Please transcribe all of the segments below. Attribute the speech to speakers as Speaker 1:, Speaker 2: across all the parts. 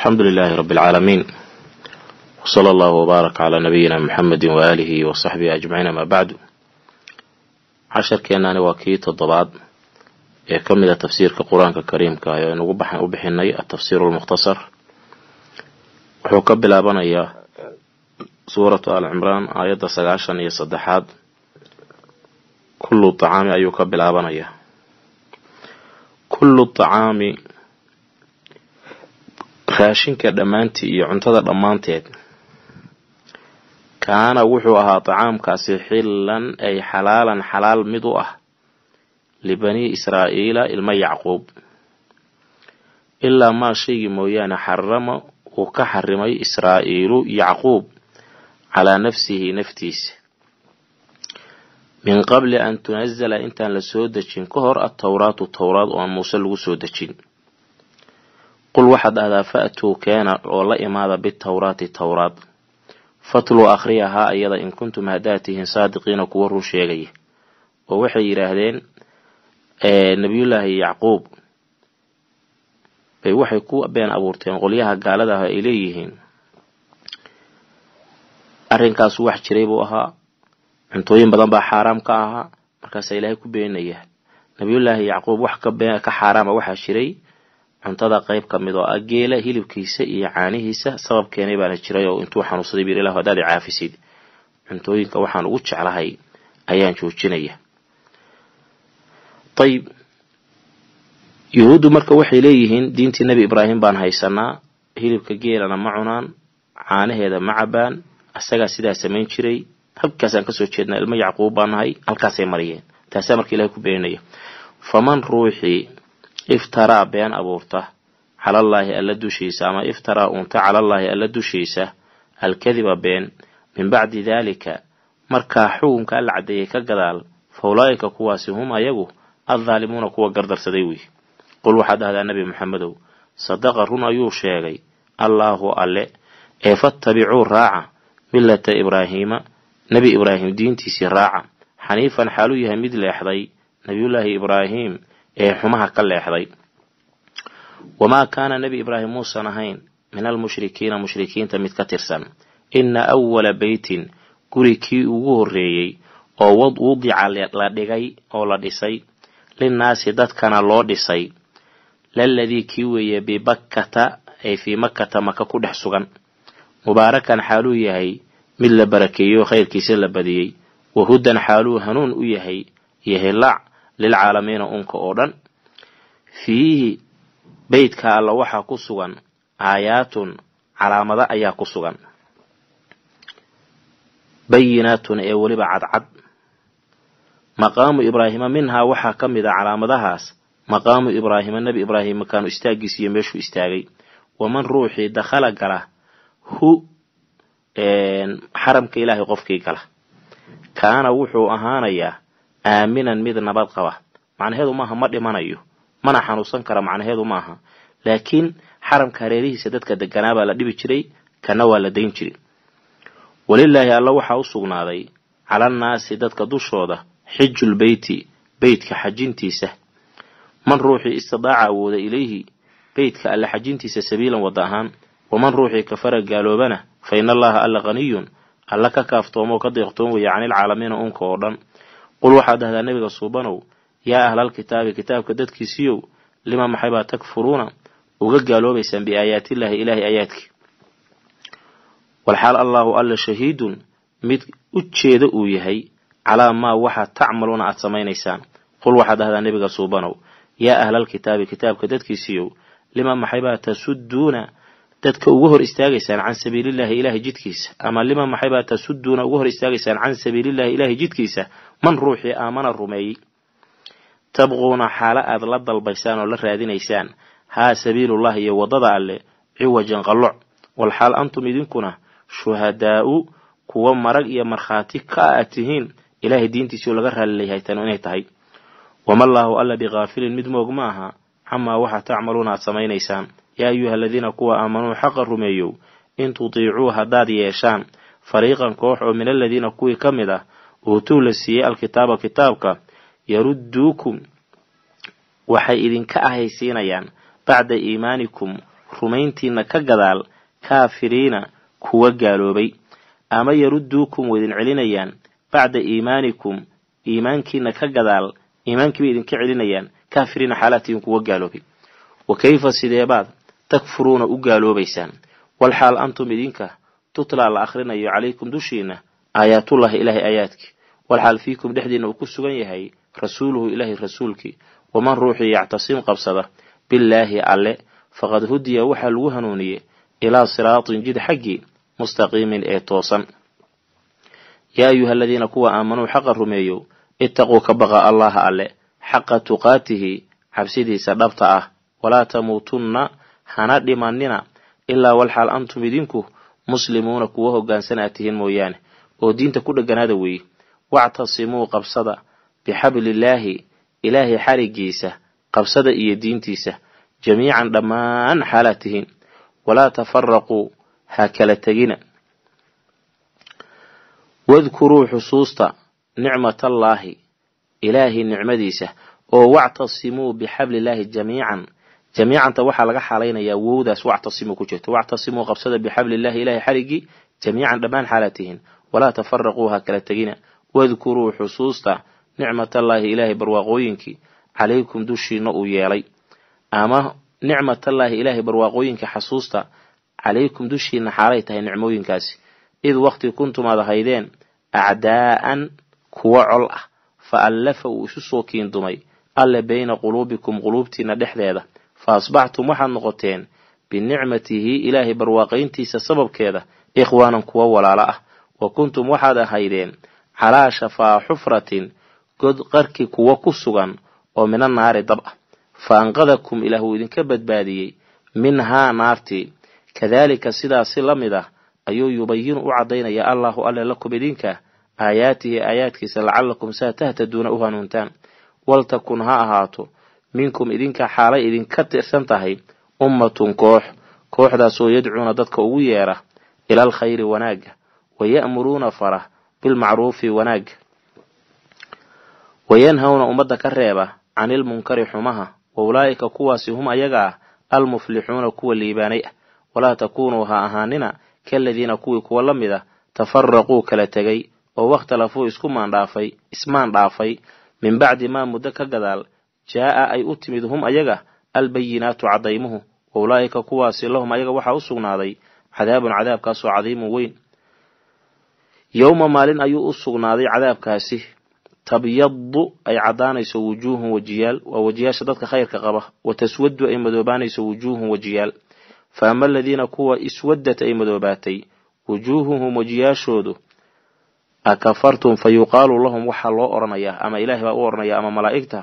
Speaker 1: alxamdu lilaahi rabi alcaalamiin wsala allahu wbaarak calaa nabiyina muxamedi waalihi wa ajmaciin ama bacdu casharkeenani waa kii toddobaad ee ka mid a tafsiirka qur-aanka kariimka ah ee aynu u bixinay atafsiir lmukhtasar wuxuu ka bilaabanayaa suuratu alcimraan cimraan aayadda sagaashan iyo saddexaad kullu acaami ayuu ka bilaabanayaa kullu acaami raashinka dhammaantii iyo cuntada dhammaanteed kaana wuxuu ahaa tacaamkaasi xillan ay xalaalan xalaal mid u ah libani israa'iila ilma yacquub ilaa maa shaygii mooyaane xarama uu ka xarimay israa'iilu yacquub calaa nafsihi naftiisa min qabli an tunazala intaan la soo dejin ka hor attowraatu towraad oo aan muuse lagu soo dejin qul waxaad dhahdaa fa'tuu keena oo la imaada bitawraati towraad fatluu akhriya haa ayada in kuntum haddaad tihiin saadiqiina kuwa run sheegaya oo waxay yidhaahdeen nebiyullaahi yacquub bay waxay ku been abuurteen qolyaha gaaladaah ah ay leeyihiin arrinkaasu wax jiray buu ahaa cuntooyin badan baa xaaraam ka ahaa markaasaa ilaahay ku beenaya nabiyullaahi yacquub wax ka xaaraama ah waxaa jiray cuntada qayb ka mid oo ah geela hilibkiisa iyo caanihiisa sabab keenay baana jiray oo intuu xanuunsaday biir ilah hadaad i caafisid cuntooyinka waxaan ugu jeclahay ayaan joojinaya ayib yuhuuddu marka waxay leeyihiin diintii nebi ibraahim baan haysanaa hilibka geelana ma cunaan caanaheeda ma cabaan asagaa sidaa samayn jiray habkaasaan kasoo jeednaa ilmo yacquub baan nahay halkaasay mariyeen taasaa marka ilahay ku beeninaya faman ruuxii iftaraa been abuurta calallaahi alla dushiisa ama iftaraa unta calallaahi alla dushiisa alkadiba been min bacdi daalika markaa xukunka alla caddeeyay ka gadaal fa ulaa'ika kuwaasi hum ayagu addaalimuuna kuwa gardarsaday wey qul waxaad dhahdaa nebi maxamedow sadaqa run ayuu sheegay allaahu alle ee fattabicuu raaca millata ibraahiima nebi ibraahim diintiisii raaca xaniifan xaaluu yahay mid leexday nebiyullaahi ibraahim ee xumaha ka leexday wamaa kaana nebi ibraahim muusan ahayn min almushrikiina mushrikiinta mid ka tirsan ina awala beytin guri kii ugu horreeyey oo wad wudica la dhigay oo la dhisay linnaasi dadkana loo dhisay laladii kii weeye bibakkata ay fii makkata maka ku dhex sugan mubaarakan xaaluu yahay mid la barakeeyey oo khayrkiisa la badiyey wa hudan xaaluu hanuun u yahay iyo hilaac lilcaalamiina unka oo dhan fiihi beytka alla waxaa ku sugan aayaatun calaamada ayaa ku sugan bayinaatun ee weliba cadcad maqaamu ibraahima minhaa waxaa ka mid a calaamadahaas maqaamu ibraahima nebi ibraahim makaanu istaaggiis iyo meeshuu istaagay waman ruuxii dakhala gala hu xaramka ilaahay qofkii gala kaana wuxuu ahaanayaa aaminan mid nabad qaba macnaheedu maaha ma dhimanayo mana xanuunsan kara macnaheedu maaha laakiin xaramka hareerihiisa dadka deganaa baa la dhibi jiray kana waa la dayn jiray walilaahi alla waxaa u sugnaaday calannaasi dadka dushooda xijul beyti beytka xajintiisa man ruuxii istidaaca awooda ilayhi beytka alle xajintiisa sabiilan wada ahaan waman ruuxii kafara gaaloobana fa ina allaha alla haniyun alla ka kaaftoomoo ka deeqtoon weeye canilcaalamiina unka oo dhan qul waxaad dhahdaa nebiga suubanow yaa ahla kitaabi kitaabka dadkiisiyow lima maxaybaa takfuruuna uga gaaloobaysaan biaayaatillaahi ilaahay aayaadkii walxaal allaahu alla shahiidun mid u jeeda uu yahay calaa maa waxa tacmaluuna aad samaynaysaan qul waxaad dhahdaa nebiga suubanow yaa ahlaal kitaabi kitaabka dadkiisiiyow lima maxaybaa tasuduuna dadka uga hor istaagaysaan can sabiilillaahi ilaahay jidkiisa ama lima maxaybaa tasuduuna uga hor istaagaysaan can sabiilillaahi ilaahay jidkiisa man ruuxii aamana rumeeyey tabquuna xaalo aad la dalbaysaan oo la raadinaysaan haa sabiilullah iyo waddada alle ciwajan qalloc walxaal antum idinkuna shuhadaa'u kuwa marag iyo markhaati ka aad tihiin ilaahay oo laga raalilayhaytan inay tahay wama allaahu alla bikhaafilin mid moog ma aha camaa waxa tacmaluuna aad samaynaysaan yaa ayuha aladiina kuwa aamanuu xaqa rumeeyow in tutiicuu haddaad yeeshaan fariiqan koox oo min aladiina kuwii ka mid ah uutuu la siiyey alkitaaba kitaabka yaruduukum waxay idinka ahaysiinayaan bacda iimaanikum rumayntiinna ka gadaal kaafiriina kuwa gaaloobay ama yaruduukum way idin celinayaan bacda iimaanikum iimaankiina ka gadaal iimaankii idinka celinayaan kaafiriina xaalaatihin kuwa gaaloobay wa kayfa sideebaad takfuruuna u gaaloobaysaan walxaal antum idinka tutlaa la akhrinayo calaykum dushiina aayaatullaahi ilaahay aayaadkii walxaal fiikum dhexdiina uu ku sugan yahay rasuuluhu ilaahay rasuulkii waman ruuxii yactasim qabsada billaahi alle faqad hudiya waxaa lagu hanuuniyey ilaa siraatin jid xaggii mustaqiimin ee toosan yaa ayuha aladiina kuwa aamanuu xaqa rumeeyow ittaquu ka baqa allaha alle xaqa tuqaatihi cabsidiisa dhabta ah walaa tamuutunna hana dhimanina ilaa walxaal antum idinku muslimuuna kuwa hogaansanaa tihiin mooyaane oo diinta ku dheganaada weeye wactasimuu qabsada bixablillaahi ilaahay xarigiisa qabsada iyo diintiisa jamiican dhammaan xaalaad tihiin walaa tafaraquu ha kala tegina wadkuruu xusuusta nicmatallaahi ilaahay nicmadiisa oo wactasimuu bixablillaahi jamiican jamiicanta waxaa laga xaalaynayaa wowdaas wactasimu ku jirta wactasimuu qabsada bixabli illahi ilahay xarigii jamiican dhammaan xaalaad tihiin walaa tafaraquu ha kala tegina wadkuruu xusuusta nicmatallaahi ilaahay barwaaqooyinkii calaykum dushiina uu yeelay ama nicmatallaahi ilaahay barwaaqooyinka xasuusta calaykum dushiina xaalay tahay nicmooyinkaasi id wakti kuntum aad ahaydeen acdaa'an kuwa col ah fa allafa uu isu soo kiindumay alle bayna quluubikum quluubtiina dhexdeeda fa asbaxtum waxaad noqoteen binicmatihi ilaahay barwaaqayntiisa sababkeeda ikhwaanan kuwa walaalo ah wa kuntum waxaad ahaydeen calaa shafaa xufratin god qarki kuwa ku sugan oo mina naari dab ah fa anqadakum ilaah uu idinka badbaadiyey minhaa naartii kadaalika sidaasi la mid ah ayuu yubayinu u caddaynaya allaahu alle lakum idinka aayaatihi aayaadkiisa lacallakum saa tahtaduuna u hanuuntaan waltakun ha ahaato minkum idinka xaalay idinka tirsan tahay ummatun koox kooxdaasoo yadcuuna dadka ugu yeera ilaalkhayri khayri wanaagga wa ya'muruuna fara bilmacruufi wanaagga wayanhawna ummadda ka reeba can ilmunkari xumaha wa ulaa'ika kuwaasi hum ayaga ah almuflixuuna kuwa liibaanay ah walaa takuunuu ha ahaanina kaladiina kuwii kuwa la mid a tafaraquu kala tegay oo wakhtalafuu isku maandhaafay ismaan dhaafay min bacdi maa muddo ka gadaal jaa'a ay u timid hum ayaga albayinaatu cadaymuhu wa ulaa'ika kuwaasi lahum ayaga waxaa u sugnaaday cadaabun cadaabkaasoo cadiimun weyn yowma maalin ayuu u sugnaaday cadaabkaasi tabyadu ay caddaanayso wujuuhun wajiyaal waa wajiyaasha dadka khayrka qaba wa taswadu ay madoobaanayso wujuuhun wajiyaal fa ama aladiina kuwa iswaddat ay madoobaatay wujuuhuhum wajiyaashoodu akafartum fa yuqaalu lahum waxaa loo odhanayaa ama ilaahay baa u odhanayaa ama malaa'igta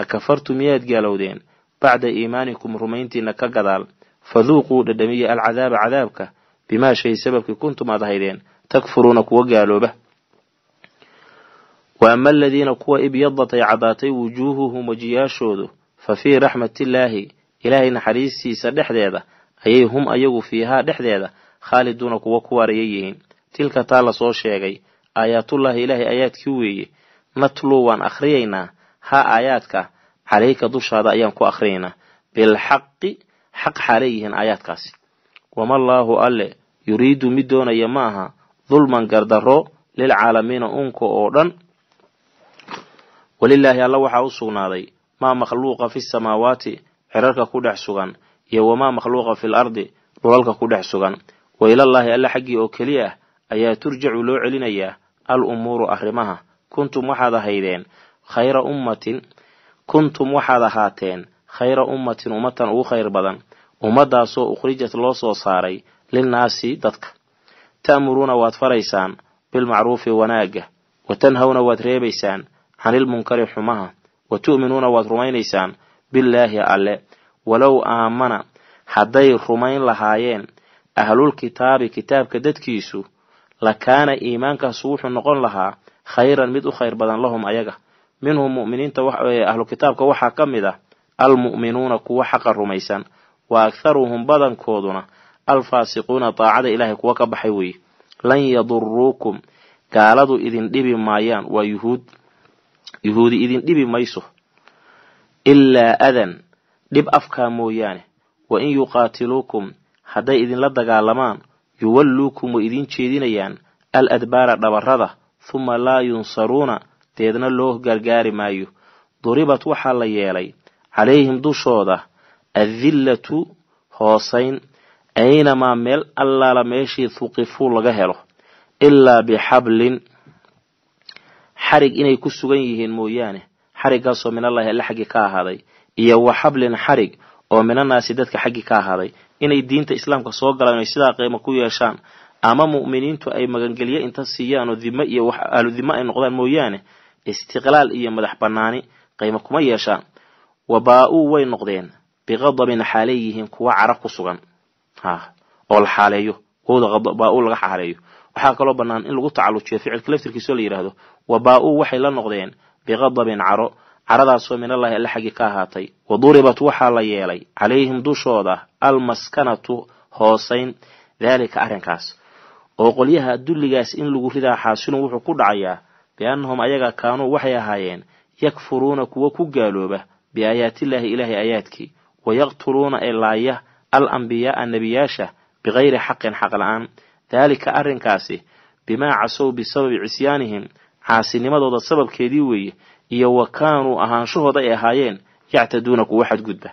Speaker 1: ha kafartu miyaad gaalowdeen bacda iimaanikum rumayntiina ka gadaal faduuquu dhadhamiya alcadaaba cadaabka bimaa shay sababkii kuntum aad ahaydeen takfuruuna kuwa gaalooba wa ama aladiina kuwa ibyadatay cadaatay wujuuhuhum wajiyaashoodu fa fii raxmatillaahi ilaahay naxariistiisa dhexdeeda ayay hum ayagu fiihaa dhexdeeda khaaliduuna kuwa ku waaraya yihiin tilka taa la soo sheegay aayaatullaahi ilaahay ayaadkii weeye natluu waan akhriyaynaa ha aayaadka calayka dushaada ayaan ku akhrinaynaa bilxaqi xaq xaalay yihiin aayaadkaasi wamallaahu alle yuriidu mid doonaya ma aha dulman gardarro lilcaalamiina unka oo dhan walilaahi alla waxaa u sugnaaday maa makhluuqa fi samaawaati cirarka ku dhex sugan iyo wamaa makhluuqa fil ardi dhulalka ku dhex sugan wa ilallaahi alle xaggii oo keliya ayaa turjacu loo celinayaa al umuuru arrimaha kuntum waxaad ahaydeen khayra ummatin kuntum waxaad ahaateen khayra ummatin ummatan ugu khayr badan ummaddaasoo ukhrijat loo soo saaray linnaasi dadka ta'muruuna waad faraysaan bilmacruufi wanaagga wa tanhawna waad reebaysaan canilmunkari xumaha wa tu'minuuna waad rumaynaysaan billaahi alle walow aamana hadday rumayn lahaayeen ahlulkitaabi kitaabka dadkiisu la kaana iimaankaas wuxuu noqon lahaa khayran mid u khayr badan lahum ayaga minhum muminiinta eh, ahlu kitaabka waxaa ka mid ah almu'minuuna kuwa xaqa rumaysan wa aktharuhum badankooduna alfaasiquuna daacada ilaahay kuwa ka baxay weeye lan yaduruukum gaaladu idin dhibi maayaan waa yuhuud yuhuudi idin dhibi mayso ilaa adan dhib afkaa mooyaane wa in yuqaatiluukum hadday idinla dagaalamaan yuwalluukum way idin jeedinayaan al adbaara dhabarrada huma laa yunsaruuna teedna loo gargaari maayo duribad waxaa la yeelay calayhim dushooda adillatu hoosayn aynamaa meel allaala meeshii thuqifuu laga helo ilaa bixablin xarig inay ku sugan yihiin mooyaane xariggaasoo minallahi alle xaggi ka ahaaday iyo wa xablin xarig oo minanaasi dadka xaggi ka ahaaday inay diinta islaamka soo galaan ay sidaa qiimo ku yeeshaan ama mu'miniintu ay magangelyo inta siiyaanoo dime iyo wax aaludime ay noqdaan mooyaane istiqlaal iyo madax banaani qaymo kuma yeeshaan wabaa-uu way noqdeen biqadabin xaalay yihiin kuwa carab ku sugan oo la xaaleeyo wowdabaa-u laga xaaleeyo waxaa kaloo bannaan in lagu tacalujiyo ficilka laftirkiisoo la yidhaahdo wabaa-uu waxay la noqdeen biqadabin caro caradaasoo min allahi alle xaggii ka ahaatay wa duribat waxaa la yeelay calayhim dushooda almaskanatu hoosayn daalika arrinkaas oo qolyaha dulligaas in lagu ridaa xaasilun wuxuu ku dhacayaa biannahum ayaga kaanuu waxay ahaayeen yakfuruuna kuwa ku gaalooba biaayaatillaahi ilaahay aayaadkii wayaqtuluuna ee laaya al ambiyaa'a nebiyaasha bikayri xaqin xaq la-aan daalika arrinkaasi bimaa casow bisababi cisyaanihim caasinimadooda sababkeedii weeye iyo wa kaanuu ahaanshahooda ay ahaayeen yactaduuna kuwa xadgudba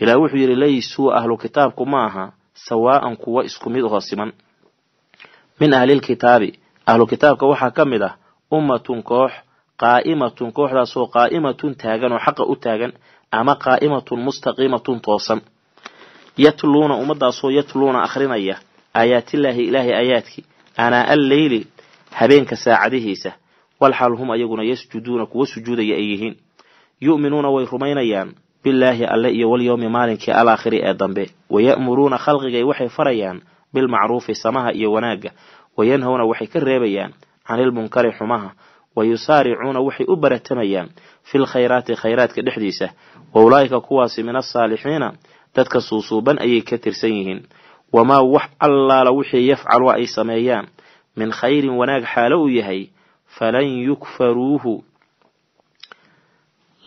Speaker 1: ilaa wuxuu yidhi laysuu ahlu kitaabku ma aha sawaa'an kuwa isku mid hoo siman min ahlilkitaabi ahlu kitaabka waxaa ka mid ah ummatun koox qaa'imatun kooxdaasoo qaa'imatun taagan oo xaqa u taagan ama qaa'imatun mustaqiimatun toosan yatluuna ummaddaasoo yatluuna akhrinaya aayaatillaahi ilaahay aayaadkii aanaa'a alleyli habeenka saacadihiisa walxaal hum ayaguna yasjuduuna kuwa sujuudaya ay yihiin yu'minuuna way rumaynayaan bilaahi alle iyo walyowmi maalinkii alaakhiri ee dambe waya'muruuna khalqigay waxay farayaan bilmacruufi samaha iyo wanaagga wayanhawna waxay ka reebayaan canilmunkari xumaha wa yusaaricuuna waxay u baratamayaan filkhayraati khayraati khayraadka dhexdiisa wa ulaa'ika kuwaasi min asaalixiina dadka suusuuban ayay ka tirsan yihiin wamaa wax allaala wixii yafcalu ay sameeyaan min khayrin wanaag xaalo u yahay falan yukfaruuhu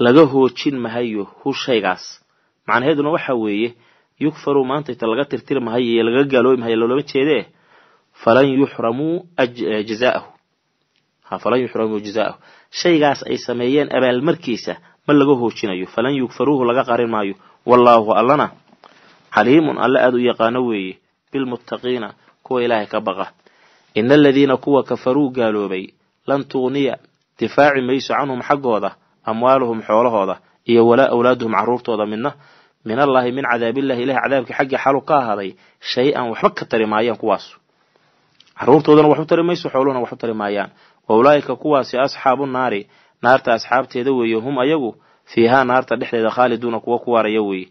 Speaker 1: laga hoojin mahayo hu shaygaas macnaheeduna waxa weeye yukfaruu maanta inta laga tirtirmahay iyo laga gaaloobimahay loolama jeedee falan yuxramuu jazaahu ha falan yuxramuu jazaahu shaygaas ay sameeyeen abaalmarkiisa ma laga hoojinayo falan yugfaruuhu laga qarin maayo wallaahu allana caliimun alle aada u yaqaano weeye bilmuttaqiina kuwa ilaahay ka baqa ina aladiina kuwa kafaruu gaaloobay lan tugniya difaaci mayso canhum xaggooda amwaaluhum xoolahooda iyo walaa awlaaduhum caruurtooda midna min allaahi min cadaabillahi ilahi cadaabkii xaggii xalu ka ahaaday shay-an waxba ka tari maayaan kuwaas caruurtoodana waxu tari mayso xooluhuna waxu tari maayaan waulaa'ika kuwaasi asxaabu naari naarta asxaabteeda weeye hum ayagu fiihaa naarta dhexdeeda khaaliduuna kuwa ku waaraya weeye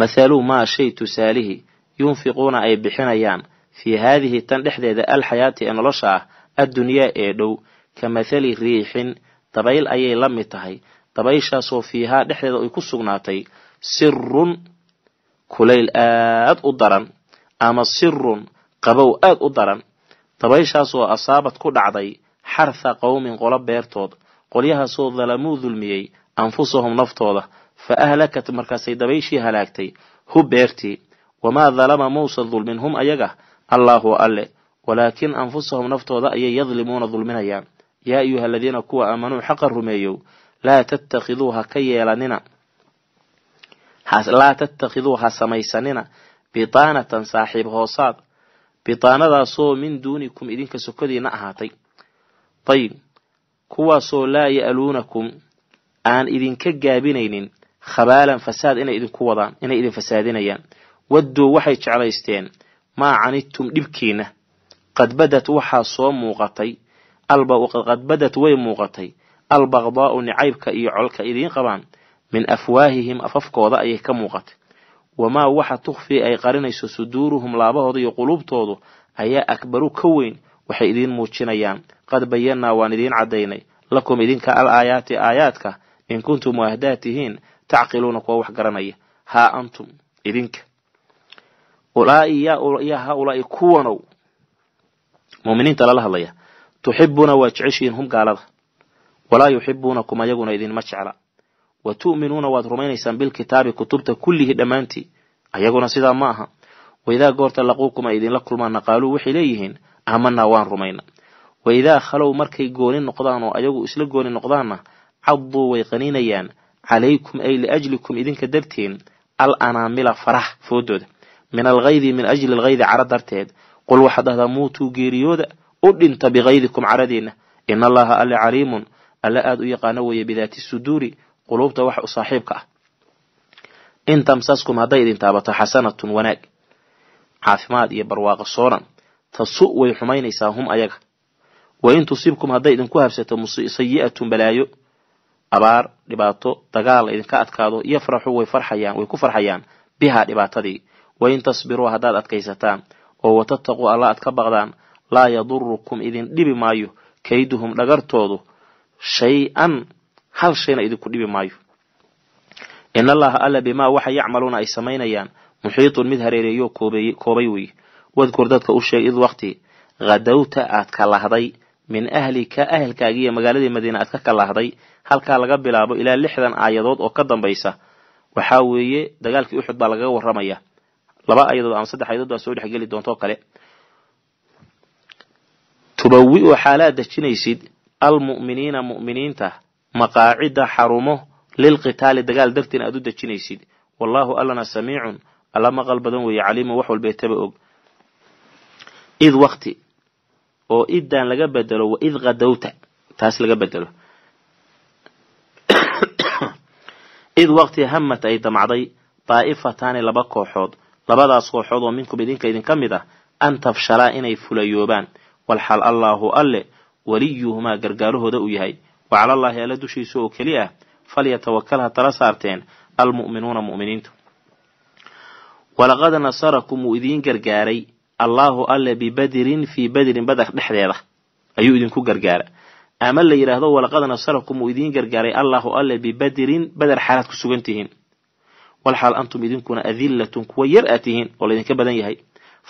Speaker 1: mathaluu maa shay tusaalihi yunfiquuna ay bixinayaan fii haadihi tan dhexdeeda alxayaati ee nolosha ah addunyaa ee dhow ka mathali riixin dabayl ayay la mid tahay dabayshaasoo fiihaa dhexdeeda ay ku sugnaatay sirun kulayl aad u daran ama sirun qabow aad u daran dabayshaasoo asaabad ku dhacday xartha qowmin qolo beertood qolyahaasoo dalamuu dulmiyey anfusahum naftooda fa ahlakat markaasay dabayshii halaagtay hu beertii wamaa dalama muusa dulmin hum ayaga allaahu alle walaakin anfusahum naftooda ayay yadlimuuna dulminayaan yaa ayuha aladiina kuwa aamanuu xaqa rumeeyow laa tattakhiduu ha ka yeelanina laa tattakhiduu ha samaysanina bitaanatan saaxiib hoosaad bitaanadaasoo min duunikum idinka sokodiina ahaatay dayib kuwaasoo laa ya'luunakum aan idinka gaabinaynin khabaalan fasaad inay idinku wadaan inay idin fasaadinayaan wadduu waxay jeclaysteen maa canidtum dhibkiina qad badad waxaa soo muuqatay alba qad badad way muuqatay albaqdaa'u nicaybka iyo colka idiin qabaan min afwaahihim afafkooda ayay ka muuqatay wamaa waxa tukhfii ay qarinayso suduuruhum laabahooda iyo quluubtoodu ayaa akbaru ka weyn waxay idiin muujinayaan qad bayannaa waan idiin caddaynay lakum idinka alaayaati aayaadka in kuntum waahdaad tihiin tacqiluuna kuwa wax garanaya haa antum idinka ulaa'i yaa haa ulaa'i kuwanow muuminiinta lala hadlaya tuxibuna waa jeceshihiin hum gaalada walaa yuxibuunakum ayaguna idinma jecla wa tu'minuuna waad rumaynaysaan bilkitaabi kutubta kullihi dhammaantii ayaguna sidaa ma aha waidaa goorta laquukum ay idinla kulmaana qaaluu waxay leeyihiin aamanaa waan rumayna waidaa khalow markay gooni noqdaan oo ayagu isla gooni noqdaanna cadduu way qaninayaan calaykum ay liajlikum idinka darteen anaamila farah foodooda min alghaydi min ajli alghaydi cara darteed qul waxaad dhahdaa muutuu geeriyooda u dhinta bikaydikum caradeenna in allaha alle caliimun alle aada u yaqaano weye bidaati suduuri quluubta wax u saaxiibka ah in tamsaskum hadday idin taabato xasanatun wanaag caafimaad iyo barwaaqo soonan tasu way xumaynaysaa hum ayaga wa in tusibkum hadday idinku habsato sayi'atun balaayo abaar dhibaato dagaal idinka adkaado yafraxu way farxayaan way ku farxayaan bihaa dhibaatadii wain tasbiruu haddaad adkaysataan oo watattaquu alla ad ka baqdaan laa yadurukum idin dhibi maayo kayduhum dhagartoodu shay-an hal shayna idinku dhibi maayo in allaha alla bimaa waxa yacmaluuna ay samaynayaan muxiitun mid hareereeyo koobay weeye wadkur dadka u sheeg id waqti khadowta aad kalahday min ahlika ahelkaagiiyo magaaladii madiine aad ka kalahday halkaa laga bilaabo ilaa lixdan aayadood oo ka dambaysa waxaa weeye dagaalkii uxud baa lagaga waramaya laba ayadood ama saddex ayadood baa soo dhexgeli doonto kale tubawi oo xaalaad dejinaysid almu'miniina mu'miniinta maqaacidda xarumo lilqitaali dagaal dartiin aad u dejinaysid wallaahu allana samiicun alla maqal badan weeye caliimun wax walba etaba og id wakti oo iddaan laga bedelo wa id kadowta taas laga bedelo id wakti hamat ay damacday daa'ifataani laba kooxood labadaas kooxood oo minkum idinka idinka mid ah an tafshalaa inay fulayoobaan walxal allaahu alle waliyuhumaa gargaarahooda uu yahay wa calallaahi alla dushiisa oo keli ah falyatawakal ha tala saarteen almu'minuuna mu'miniintu walaqad nasarakum wuu idiin gargaaray allaahu alle bibadrin fii badrin badar dhexdeeda ayuu idinku gargaara ama la yidhaahdo walaqad nasarakum wuu idiin gargaaray allaahu alle bibadrin badar xaalaad ku sugan tihiin walxaal antum idinkuna adillatun kuwa yar aad tihiin oo laydinka badan yahay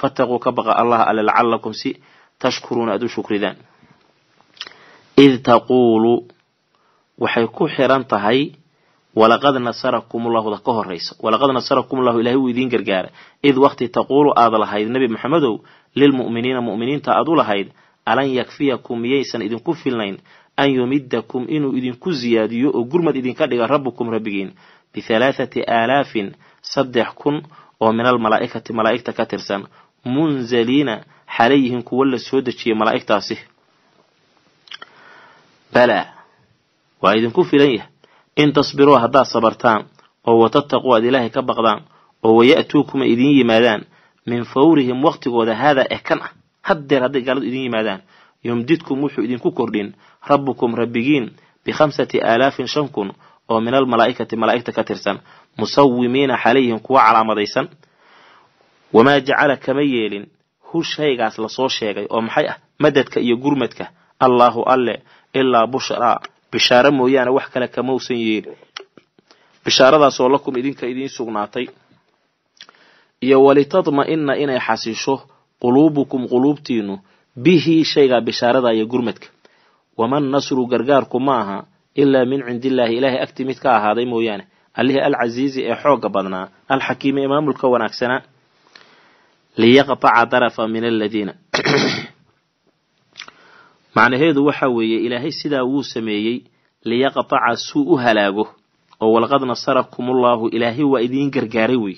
Speaker 1: fataquu ka baqa allah alle lacallakum si tashkuruuna aad u shukridaan id taquulu waxay ku xiran tahay walaqad nasarakum llahu ka horeysa walaqad nasarakum llahu ilahay wuu idiin gargaara id waqti taquulu aada lahayd nebi maxamedow lilmu'miniina mu'miniinta aad u lahayd alan yakfiyakum miyaysan idinku filnayn an yumidakum inuu idinku ziyaadiyo oo gurmad idinka dhiga rabbukum rabbigiin bithalaathati aalaafin saddex kun oo min almalaa'ikati malaa'igta ka tirsan munzaliina xalayyihin kuwa la soo dejiyay malaa'igtaasi balaa waa idinku filan yahay in tasbiruu haddaad sabartaan oo watattaquu aad ilaahay ka baqdaan oo waya'tuukuma idin yimaadaan min fawrihim waqtigooda haadaa eh kan ah haddeer hadday gaaladu idiin yimaadaan yumdidkum wuxuu idinku kordhin rabbukum rabbigiin bikhamsati aalaafin shan kun oo min almalaa'ikati malaa'igta ka tirsan musawimiina xalayhim kuwa calaamadaysan wamaa jacala kama yeelin hu shaygaas lasoo sheegay oo maxay ah madadka iyo gurmadka allaahu alle ilaa bushraa bishaare mooyaane wax kale kama kamausan yeelin bishaaradaasoo lakum idinka idiin sugnaatay iyo walitadma ina inay xasisho quluubukum quluubtiinu bihi shaygaa bishaarada iyo gurmadka waman nasru gargaarku ma aha ilaa min cind cindillaahi ilaahay agti mid ka ahaaday mooyaane allihii alcasiizi ee xoogga badnaa alxakiimi ee maamulka wanaagsanaa liyaqtaca darafa min aladiina macnaheedu waxa weeye ilaahay sidaa wuu sameeyey liyaqtaca suu u halaago oo walqad nasarakumullaahu ilaahay waa idiin gargaaray wey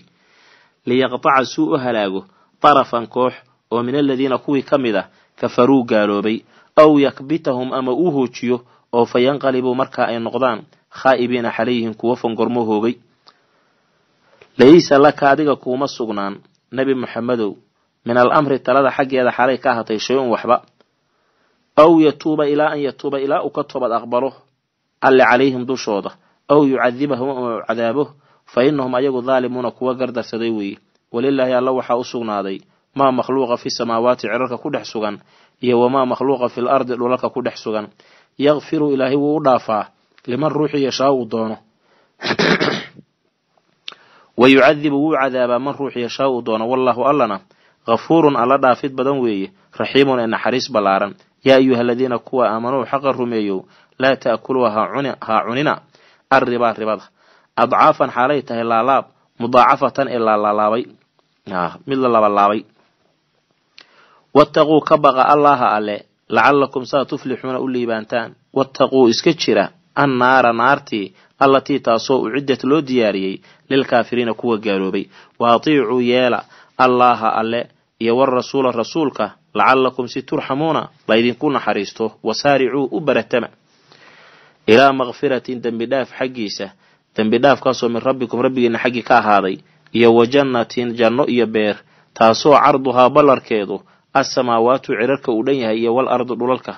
Speaker 1: liyaqtaca suu u halaago tarafan koox oo min aladiina kuwii ka mid ah kafaruu gaaloobay aw yakbitahum ama uu hoojiyo oo fa yanqalibuu markaa ay noqdaan khaa'ibiina xalayhim kuwo fangormo hoogay laysa laka adiga kuuma sugnaan nebi maxamedow min al amri talada xaggeeda xalay ka ahatay shay-un waxba aw yatuuba ilaa an yatuuba ilaa uu ka toobad aqbalo alle calayhim dushooda aw yucadibahum u cadaabo fa inahum ayagu daalimuuna kuwa gardarsaday weeye walilaahi alla waxaa u sugnaaday maa makhluuqa fi samaawaati cirarka ku dhex sugan iyo wamaa makhluuqa fil ardi dhulalka ku dhex sugan yakfiru ilaahay wuu u dhaafaa liman ruuxii yashaa uu doono wa yucadibu wuu cadaabaa man ruux yashaa uu doono wallaahu allana hafuurun alla dhaafid badan weeye raxiimun ee naxariis ballaaran yaa ayuha aladiina kuwa aamanuu xaqa rumeeyow laa taakuluu ha cunina arribaa ribada adcaafan xaalay tahay laalaab mudaacafatan ee laalalaabay mid la labalaabay wattaquu ka baqa allaha alle lacalakum saa tuflixuuna u liibaantaan wattaquu iska jira annaara naartii allatii taasoo uciddat loo diyaariyey lilkaafiriina kuwa gaaloobay wa atiicuu yeela allaaha alle iyo warasuula rasuulka lacalakum si turxamuuna laydinku naxariisto wasaaricuu u baratama ilaa makfiratin dembi dhaaf xaggiisa dembi dhaafkaasoo min rabbikum rabbigiina xaggii ka ahaaday iyo wa jannatin janno iyo beer taasoo carduhaa ballarkeedu assamaawaatu cirarka uu dhan yahay iyo wal ardu dhulalka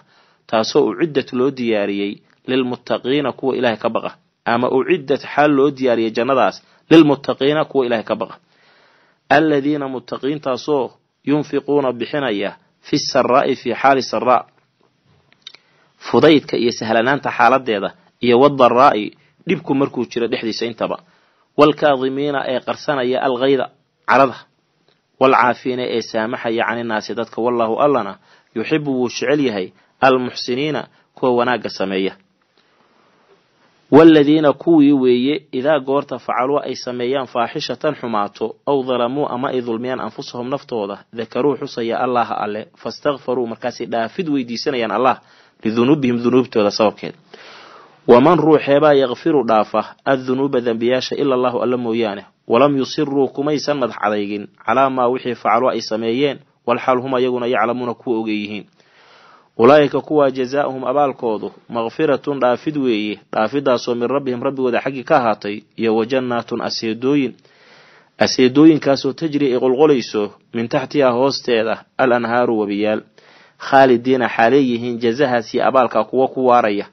Speaker 1: taasoo uciddat loo diyaariyey lilmuttaqiina kuwa ilaahay ka baqa ama uciddat xaal loo diyaariyay jannadaas lilmuttaqiina kuwa ilaahay ka baqa aladiina muttaqiintaasoo yunfiquuna bixinaya fi saraa'i fii xaali saraa fudaydka iyo sahlanaanta xaaladeeda iyo wadaraa'i dhibku markuu jiro dhexdiisa intaba walkaadimiina ee qarsanaya alkayda carada waalcaafiina ee saamaxaya caninaasi dadka wallahu allana yuxibu wuu jecel yahay almuxsiniina kuwa wanaagga sameeya waaladiina kuwii weeye idaa goorta facaluu ay sameeyaan faaxishatan xumaato aw dalamuu ama ay dulmiyaan anfusahum naftooda dakaruu xusaya allaha alle fastakfaruu markaasay dhaafid weydiisanayaan allah lidunuubihim dunuubtooda sababkeed waman ruuxeebaa yakfiru dhaafa addunuuba dembiyaasha ila allahu alla mooyaane walam yusiruu kumaysan madax cadaygin calaa maa wixii facaluu ay sameeyeen walxaal hum ayaguna yaclamuuna kuwa ogeyihiin ulaa'ika kuwaa jazaa'uhum abaalkoodu makfiratun dhaafid weeye dhaafidaasoo min rabbihim rabbigooda xaggii ka ahaatay iyo wa jannaatun aseedooyin aseedooyinkaasoo tajri ay qolqolayso min taxtihaa hoosteeda al anhaaru wabiyaal khaalidiina xaaley yihiin jazahaasiyo abaalka kuwa ku waaraya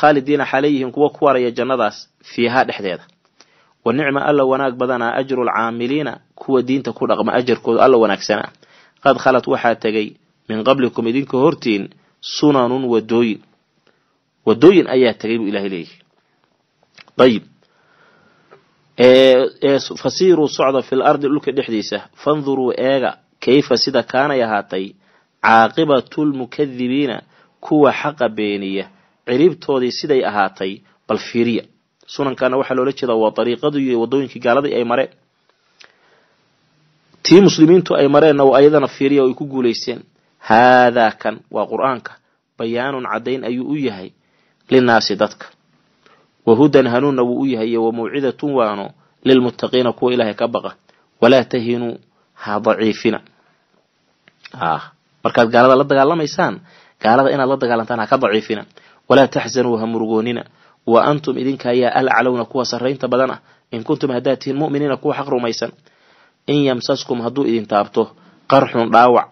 Speaker 1: khaalidiina xaaley yihiin kuwa ku waaraya jannadaas fiihaa dhexdeeda wa nicma alla wanaag badanaa ajru alcaamiliina kuwa diinta ku dhaqma ajarkooda alla wanaagsanaa qad khalad waxaa tegay min qablikum idinka hortiin sunanun wadooyin wadooyin ayaa tagay buu ilahay leeyahy ayib fasiiruu socda fi lardi dhulka dhexdiisa fanduruu eega kayfa sida kaanay ahaatay caaqibatu lmukadibiina kuwa xaqa beeniya ciribtoodii siday ahaatay bal fiiriya sunankana waxaa loola jeedaa waa dariiqadii iyo wadooyinkii gaaladii ay mareen tii muslimiintu ay mareenna waa ayadana fiiriya ay ku guuleysteen haadaa kan waa qur'aanka bayaanun caddayn ayuu u yahay linaasi dadka wa hudan hanuunna wuu u yahay iyo wa mawcidatun waano lilmuttaqiina kuwa ilaahay ka baqa walaa tahinuu ha daciifina ah, markaad gaalada la dagaalamaysaan gaalada inaad la dagaalantaan ha ka daciifina walaa taxsanuu ha murugoonina wa antum idinka ayaa alaclowna kuwa sarraynta badan ah in kuntum haddaad tihiin mu'miniina kuwa xaq rumaysan in yamsaskum hadduu idin taabto qarxun dhaawac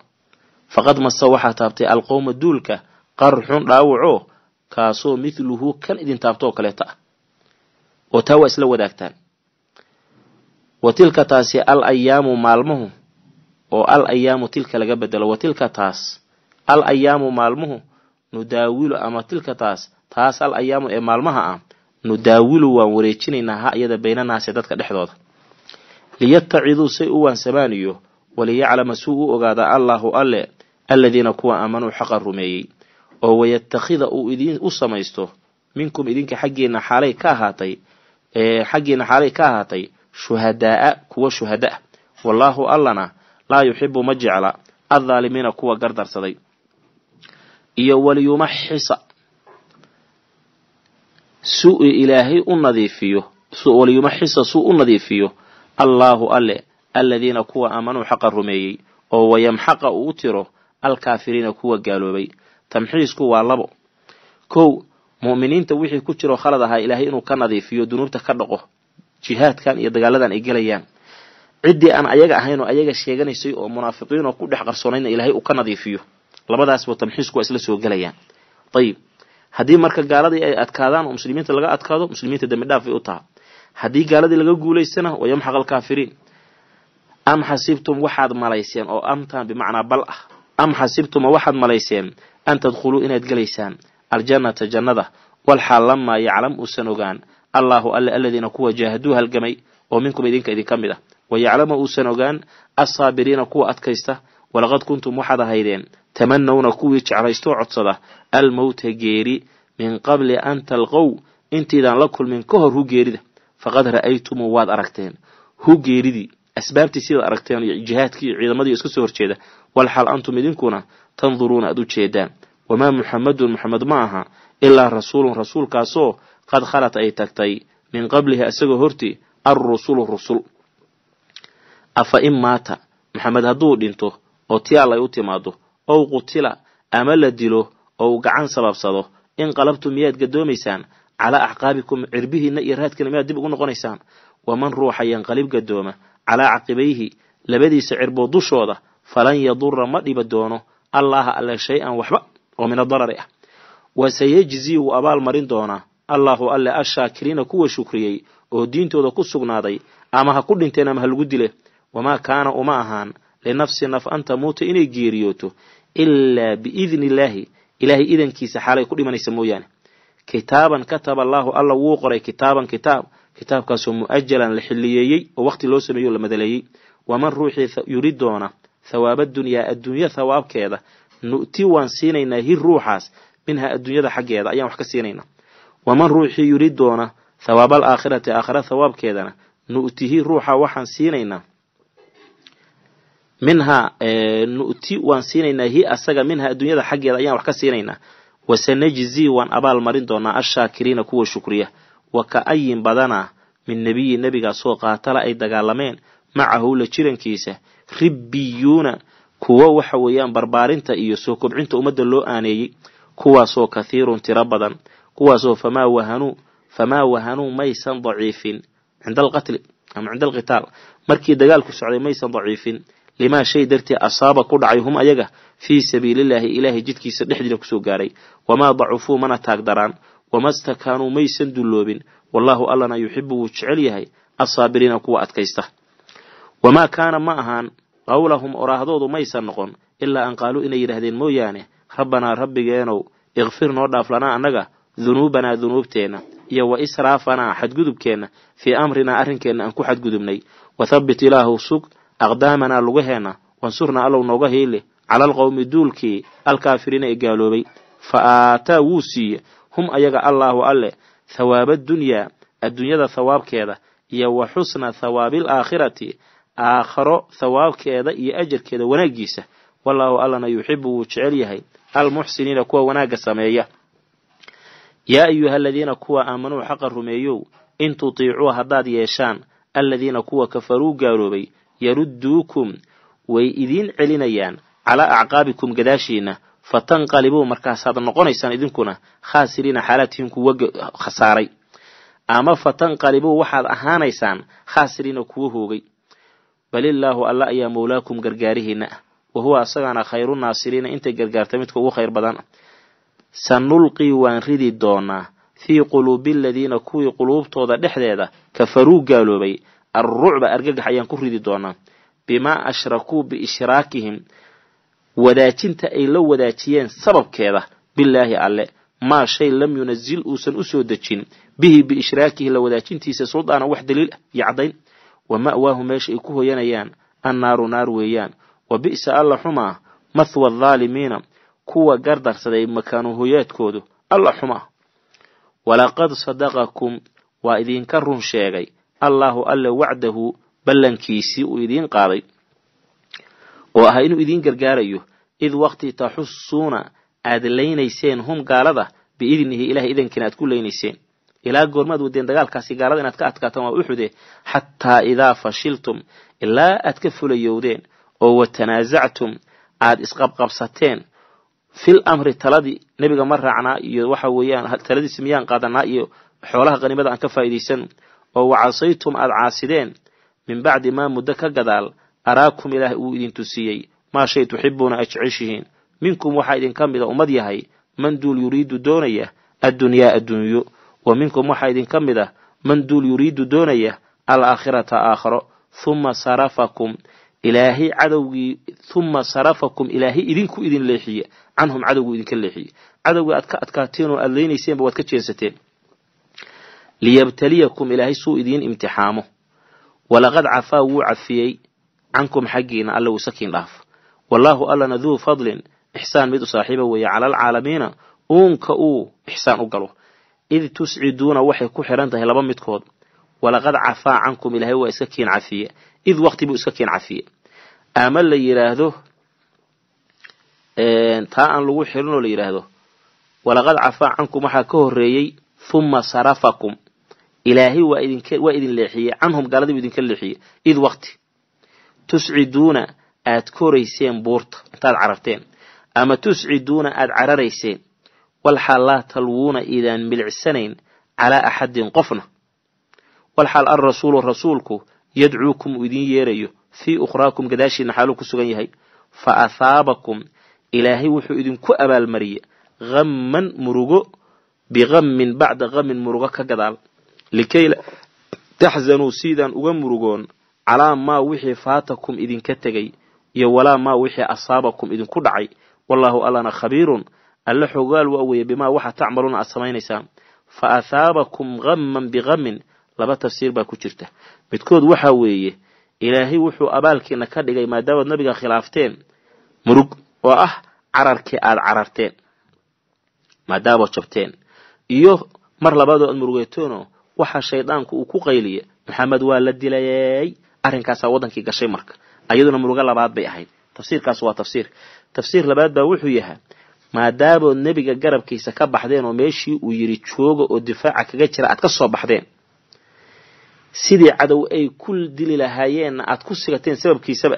Speaker 1: faqad masa waxaa taabtay alqowma duulka qarxun dhaawaco kaasoo midluhu kan idin taabtoo kaleeta ah oo taa waa isla wadaagtaan wa tilka taasi al ayaamu maalmuhu oo al ayaamu tilka laga bedelo wa tilka taas al ayaamu maalmuhu nudaawilu ama tilka taas taas al ayaamu ee maalmaha ah nudaawilu waan wareejinaynaa ha iyada baynanaase dadka dhexdooda liyattaciduu say u waansamaan iyo waliyaclama suu u ogaadaa allaahu alle aladiina kuwa aamanuu xaqa rumeeyey oo wayatakhida uu idin u samaysto minkum idinka xaggiina xaalay ka ahaatay xaggiina xaalay ka ahaatay shuhadaa'a kuwa shuhada wallaahu allana laa yuxibu ma jecla adaalimiina kuwa gardarsaday iyo waliyumaxisa su ilaahay u nadiifiyo waliyumaxisa suu u nadiifiyo allaahu alle aladiina kuwa aamanuu xaqa rumeeyey oo wayamxaqa uu u tiro alkaafiriina kuwa gaaloobay tamxiisku waa labo kow mu'miniinta wixii ku jiro khalad ahaa ilaahay inuu ka nadiifiyo dunuubta ka dhaqo jihaadkan iyo dagaaladan ay gelayaan ciddii aan ayaga ahayn oo ayaga sheeganaysay oo munaafiqiin oo ku dhex qarsoonaydna ilaahay uu ka nadiifiyo labadaasba tamxiisku waa isla soo gelayaan ayib haddii marka gaaladii ay adkaadaan oo muslimiinta laga adkaado muslimiinta dembi bay u taha haddii gaaladii laga guulaystana oo yamxaq alkaafiriin am xasibtum waxaad malayseen oo amtan bimacnaa bal ah am xasibtuma waxaad malayseen an tadkhuluu inaad gelaysaan aljannata jannada walxaal lamaa yaclam uusan ogaan allaahu alle aladiina kuwa jaahaduu halgamay oo minkum idinka idinka mid ah wayaclama uusan ogaan assaabiriina kuwa adkaysta walaqad kuntum waxaad ahaydeen tamannawna kuwii jeclaystoo codsada almowta geeri min qabli an talqow intiidaan la kulmin ka hor hu geerida faqad ra'aytumuu waad aragteen hu geeridii asbaabtii sidaad aragteen iyo jihaadkii iyo ciidamadii isku soo horjeeda walxaal antum idinkuna tanduruuna aad u jeedaan wamaa muxamadun maxamed ma aha ilaa rasuulun rasuulkaasoo qad khalat ay tagtay min qablihi asagoo horti arrusulu rusul afa in maata maxamed hadduu dhinto oo tiyaal ay u timaado ow qutila ama la dilo oo uu gacan sababsado in qalabtu miyaad gadoomaysaan calaa axqaabikum cirbihiinna iyo raadkiina miyaad dib ugu noqonaysaan waman ruuxa yanqalib gadooma calaa caqibayhi labadiisa cirboo dushooda falan yadura ma dhiba doono allaaha alle shay-an waxba oo min adarari ah waseyejzii wuu abaal marin doonaa allaahu alle ashaakiriina kuwa shukriyey oo diintooda ku sugnaaday ama ha ku dhinteen ama ha lagu dile wamaa kaana uma ahaan linafsi naf an tamuuta inay geeriyooto ilaa biidni illaahi ilaahay idankiisa xaalay ku dhimanaysa mooyaane kitaaban kataba allaahu alla wuu qoray kitaaban kitaab kitaabkaasoo mu'ajalan la xiliyeeyey oo waqti loo sameeyo o la madaleeyey waman ruuxii yuri doona thawaaba dunyaa adduunya thawaabkeeda nu'ti waan siinaynaa hi ruuxaas minhaa adduunyada xaggeeda ayaan wax ka siinaynaa waman ruuxii yuri doona thawaaba alaakhirati aakhira thawaabkeedana nu'tihi ruuxa waxaan siinaynaa minhaa nu'ti waan siinaynaa hi asaga minha adduunyada xaggeeda ayaan wax ka siinaynaa wasanajzii waan abaal marin doonaa ashaakiriina kuwa shukriya wa ka-ayin badana min nebiyi nebigaa soo qaatala ay dagaalameen macahu la jirankiisa ribbiyuuna kuwo waxa weeyaan barbaarinta iyo soo kobcinta ummadda loo aaneeyey kuwaasoo kathiirun tiro badan kuwaasoo famaa wahanuu famaa wahanuu maysan daciifin cinda alqatli ama cinda alqitaal markii dagaalku socday maysan daciifin limaa shay dartii asaaba ku dhacay hum ayaga fii sabiilillaahi ilaahay jidkiisa dhexdiina kusoo gaaray wamaa dacufuu mana taag daraan wama stakaanuu maysan dulloobin wallaahu allana yuxibu wuu jecel yahay asaabiriina kuwa adkaysta wamaa kaana ma ahaan qawlahum oraahdoodu maysan noqon ilaa an qaaluu inay yidhaahdeen mooyaane rabbanaa rabbigeenow ikfir noo dhaaf annaga dunuubanaa dunuubteenna iyo wa israafanaa xadgudubkeenna fii amrinaa arrinkeenna aan ku xadgudubnay wathabbit ilaahu sug aqdaamanaa lugaheenna wansurna allow nooga hiili cala alqowmi duulkii alkaafiriina ee gaaloobay fa aataa wuu siiye hum ayaga allaahu alle thawaabadunyaa adduunyada thawaabkeeda iyo wa xusna thawaabil aakhirati aakharo thawaabkeeda iyo ajarkeeda wanaaggiisa wallaahu allana yuxibu wuu jecel yahay almuxsiniina kuwa wanaagga sameeya yaa ayuha aladiina kuwa aamanuu xaqa rumeeyow in tutiicuu haddaad yeeshaan alladiina kuwa kafaruu gaaloobay yaruduukum way idiin celinayaan calaa acqaabikum gadaashiinna fatanqalibuu markaasaad noqonaysaan idinkuna khaasiriina xaalaad tihiin kuwa khasaaray ama fatanqalibuu waxaad ahaanaysaan khaasiriina kuwa hoogay balilaahu alla ayaa mawlaakum gargaarihiina ah wa huwa asagaana khayru naasiriina intay gargaartay midka ugu khayr badan sanulqii waan ridi doonaa fii quluubi aladiina kuwii quluubtooda dhexdeeda kafaruu gaaloobay arrucba argagax ayaan ku ridi doonaa bimaa ashrakuu biishraakihim wadaajinta ay la wadaajiyeen sababkeeda bilaahi alle maa shay lam yunazil uusan usoo dejin bihi biishraakihi la wadaajintiisa suldaana wax daliil ah iyo caddayn wa ma'waahu meesha ay ku hoyanayaan annaaru naar weeyaan wa bi'sa alla xumaa mathwa adaalimiina kuwa gardarsaday makaanu hoyaadkoodu alla xumaa walaqad sadaqakum waa idinka run sheegay allaahu alle wacdahu ballankiisii uu idiin qaaday oo ah inuu idiin gargaarayo id wakti taxusuuna aad laynayseen hum gaalada biidnihi ilahay idankiina aad ku leynayseen ilaa goormaad wadeen dagaalkaasi gaalada inaad ka adkaataan waa uxude xataa idaa fashiltum ilaa aad ka fulayowdeen oo watanaasactum aad isqabqabsateen fil amri taladii nebiga ma raacnaa iyo waxa weeyaan taladiisi miyaan qaadanaa iyo xoolaha qaniimada aan ka faa'iidaysano oo wacasaytum aad caasideen min bacdi maa muddo ka gadaal araakum ilaahay uu idin tusiyey maa shay tuxibuuna ay jeceshihiin minkum waxaa idinka a ummad yahay man duul yuriidu doonaya addunyaa addunyo wa minkum waxaa idinka mid ah man duul yuriidu doonaya alaakhirata aakharo huma sarafakum ilaahay cadowgii huma sarafakum ilaahay idinku idin leexiye canhum cadowgu idinka leexiya cadowgii aad ka adkaateen oo aad leynayseenba waad ka jeensateen liyabtaliyakum ilaahay suu idiin imtixaamo walaqad cafaa wuu cafiyey cankum xaggiina alla uu isakiin wallaahu allana duu fadlin ixsaan mid u saaxiiba weeye calaalcaalamiina uunka uu ixsaan u galo id tusciduuna waxay ku xiran tahay laba midkood walaqad cafaa cankum ilaahay waa iska kiin cafiye id waqti buu iska kiin cafiye ama la yiraahdo taa aan lagu xirinoo la yidhaahdo walaqad cafaa cankum waxaa ka horeeyey huma sarafakum ilaahay waa idin leexiyey canhum gaaladibuu idinka leexiyey id waqti tusciduuna aad korayseen buurta intaad cararteen ama tusciduuna aad cararayseen walxaal laa talwuuna idaan milicsanayn calaa axadin qofna walxaal ar rasuulu rasuulku yadcuukum uu idiin yeerayo fii ukhraakum gadaashiina xaaluu ku sugan yahay fa ahaabakum ilaahay wuxuu idinku abaalmariye hamman murugo bigammin bacda gammin murugo ka gadaal likay taxzanuu siidaan uga murugoon calaa maa wixii faatakum idinka tegay iyo walaa maa wixii asaabakum idinku dhacay wallaahu allana khabiirun alle xogaal waa weeye bimaa waxa tacmaluuna aad samaynaysaan fa ahaabakum hamman bihamin laba tafsiir baa ku jirta midkood waxa weeye ilaahay wuxuu abaalkiina ka dhigay maadaamaad nabiga khilaafteen murug oo ah cararkii aad cararteen maadaamaad jabteen iyo mar labaadoo aad murugeeteenoo waxaa shaydaanku uu ku qayliya maxamed waa la dilayey arrinkaasaa wadankii gashay marka ayaduna murugo labaad bay ahayd tafsiirkaas waa tafsiir tafsiir labaad baa wuxuu yahaa maadaamood nebiga garabkiisa ka baxdeen oo meeshii uu yiri jooga oo difaaca kaga jira aad ka soo baxdeen sidii cadow ay ku dili lahaayeenna aad ku sigateen sababkiisaba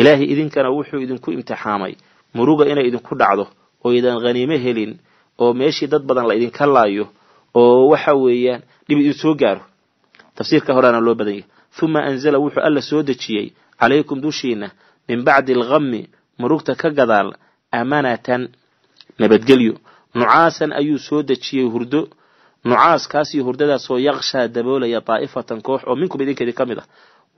Speaker 1: ilaahay idinkana wuxuu idinku imtixaamay muruga inay idinku dhacdo oo idan khaniimo helin oo meeshii dad badan la idinka laayo oo waxa weeyaan dhib idin soo gaaro tafsiirka horaana loo badan yahay uma anzala wuxuu alla soo dejiyey calaykum dushiina min bacdi alkhammi murugta ka gadaal amanatan nabadgelyo nucaasan ayuu soo dejiyey hurdo nucaaskaasiyo hurdadaasoo yakshaa daboolaya daa'ifatan koox oo minkum idinkeedii ka mid ah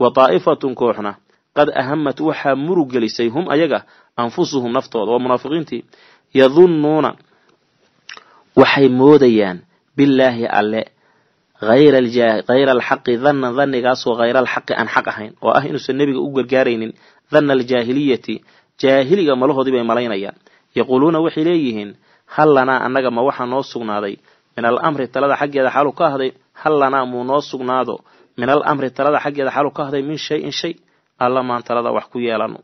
Speaker 1: wa daa'ifatun kooxna qad ahamat waxaa murug gelisay hum ayaga anfusuhum naftooda waa munaafiqiintii yadunnuuna waxay moodayaan bilaahi alle hayra alxaqi dana danigaasoo hayra alxaqi aan xaq ahayn oo ah inuusan nebiga u gargaaraynin danna aljaahiliyati jaahiliga malahoodii bay malaynayaan yaquuluuna waxay leeyihiin hal lanaa annaga ma waxaa noo sugnaaday min alamri talada xaggeeda xaalu ka ahday hal lanaa muu noo sugnaado min alamri talada xaggeeda xaalu ka ahday min shayin shay alla maan talada wax ku yeelanno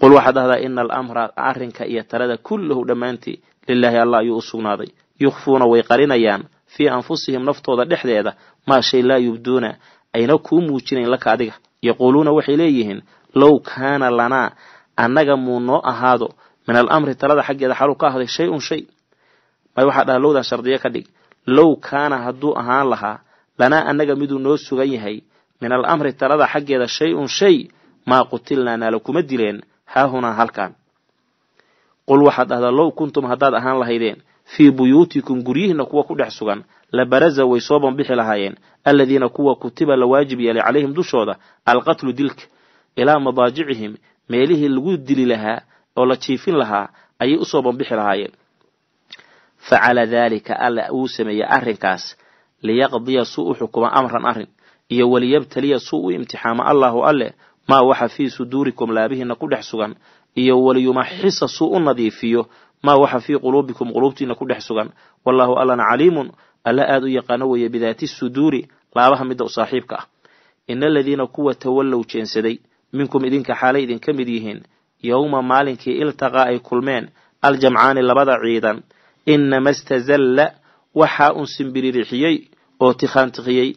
Speaker 1: qul waxaad ahdaa ina alamra arrinka iyo talada kullahu dhammaantii lilaahi allah ayuu u sugnaaday yukfuuna way qarinayaan fii anfusihim naftooda dhexdeeda maa shay laa yubduuna ayna kuu muujinayn laka adiga yaquuluuna waxay leeyihiin low kaana lanaa annaga muu noo ahaado min alamri talada xaggeeda xaluu ka ahday shay un shay may waxaa dhaha lowdaa shardiyo ka dhig low kaana hadduu ahaan lahaa lanaa annaga miduu noo sugan yahay min alamri talada xaggeeda shay un shay maa qutilnaa naala kuma dileen haahunaa halkan qul waxaad dhahdaa low kuntum haddaad ahaan lahaydeen fii buyuutikum guryihiinna kuwa ku dhex sugan la baraza way soo banbixi lahaayeen alladiina kuwa kutiba la waajib yeelay calayhim dushooda alqatlu dilka ilaa madaajicihim meelihii lagu dili lahaa oo la jiifin lahaa ayay usoo banbixi lahaayeen facala daalika alla uu sameeyey arrinkaas liyaqdiya suu u xukuma amran arrin iyo waliyabtaliya suu u imtixaama allahu alleh maa waxa fii suduurikum laabihiina ku dhex sugan iyo waliyumaxisa suu u nadiifiyo maa waxa fii quluubikum quluubtiina ku dhex sugan wallaahu allana caliimun alla aad u yaqaano weeye bidaati suduuri laabaha midda u saaxiibka ah in aladiina kuwa tawallow jeensaday minkum idinka xaalay idinka mid yihiin yowma maalinkii iltaqaa ay kulmeen aljamcaani labada ciidan inama stazalla waxaa uun simbiririxiyey oo tikhaantikhiyey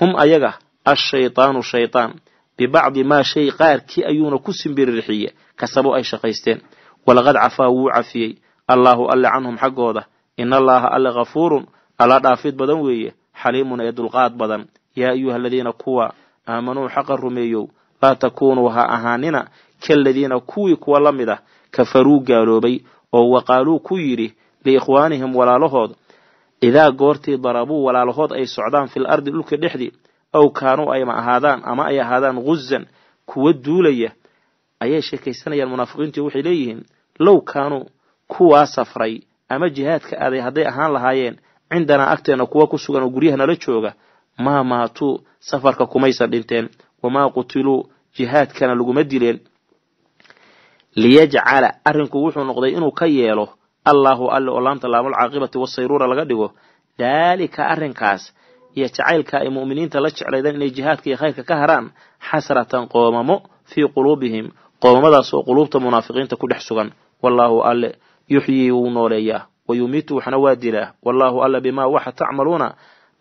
Speaker 1: hum ayaga ashaydaanu shaydaan bibacdi maa shay qaarkii ayuuna ku simbiririxiye kasabo ay shaqaysteen walaqad cafaa wuu cafiyey allaahu alle canhum xaggooda in allaaha alle kafuurun alla dhaafid badan weeye xaliimun ee dulqaad badan yaa ayuha aladiina kuwa aamanuu xaqa rumeeyow laa takuunuu ha ahaanina kaladiina kuwii kuwa la mid a ah. kafaruu gaaloobay oo waqaaluu ku yidhi liikhwaanihim walaalahood idaa goortii darabuu walaalahood ay socdaan fil ardi dhulka dhexdii aw kaanuu ayma ahaadaan ama ay ahaadaan guzan kuwa duulaya ayay sheekaysanayaan munaafiqiintii waxay leeyihiin low kaanuu kuwaa safray ama jihaadka aaday hadday ahaan lahaayeen cindanaa agteenna kuwa ku sugan oo guryaha nala jooga maa maatuu safarka kumaysan dhinteen wamaa qutiluu jihaadkana laguma dileen liyajcala arrinku wuxuu noqday inuu ka yeelo allaahu alle oo laamta laamulcaaqibati wasayruura laga dhigo daalika arrinkaas iyo jacaylka ay mu'miniinta la jeclaydaan inay jihaadka iyo khayrka ka haraan xasratan qoomamo fii quluubihim qoomamadaas oo quluubta munaafiqiinta ku dhex sugan wallaahu alle yuxyii wuu nooleeyaa wayumiitu waxna waa dilaa wallaahu alle bimaa waxa tacmaluuna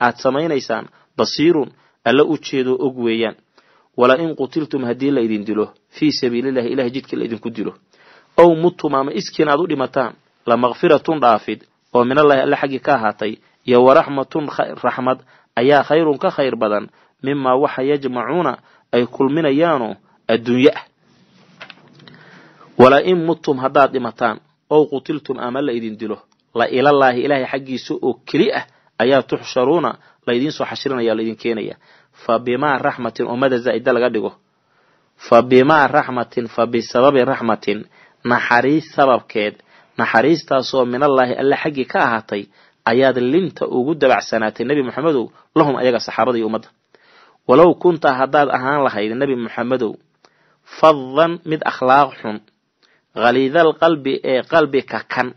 Speaker 1: aad samaynaysaan basiirun alla u jeedoo og weeyaan wala in qutiltum haddii laydin dilo fii sabiilillahi ilahay jidka laydinku dilo ow mutum ama iskiin aad u dhimataan la makfiratun dhaafid oo minallaahi alle xaggii ka ahaatay iyo waraxmatun raxmad ayaa khayrun ka khayr badan mimaa waxa yajmacuuna ay kulminayaanu adduunyo ah in mudtum haddaad dhimataan ow qutiltum ama la idin dilo la ilallaahi ilaahay xaggiisa oo keli ah ayaa tuxsharuuna laydin soo xashirinaya laydin keenaya fa bimaa raxmatin ummada mada zaa'ida laga dhigo fa bimaa raxmatin fa bisababi raxmatin naxariis sababkeed naxariistaasoo minallaahi alle xaggii ka ahaatay ayaad linta ugu dabacsanaatay nebi moxamedow lahum ayaga saxaabada iyo ummadda walow kunta haddaad ahaan lahayd nebi moxamedow fadan mid akhlaaq xun khaliidal alqalbi ee qalbika kan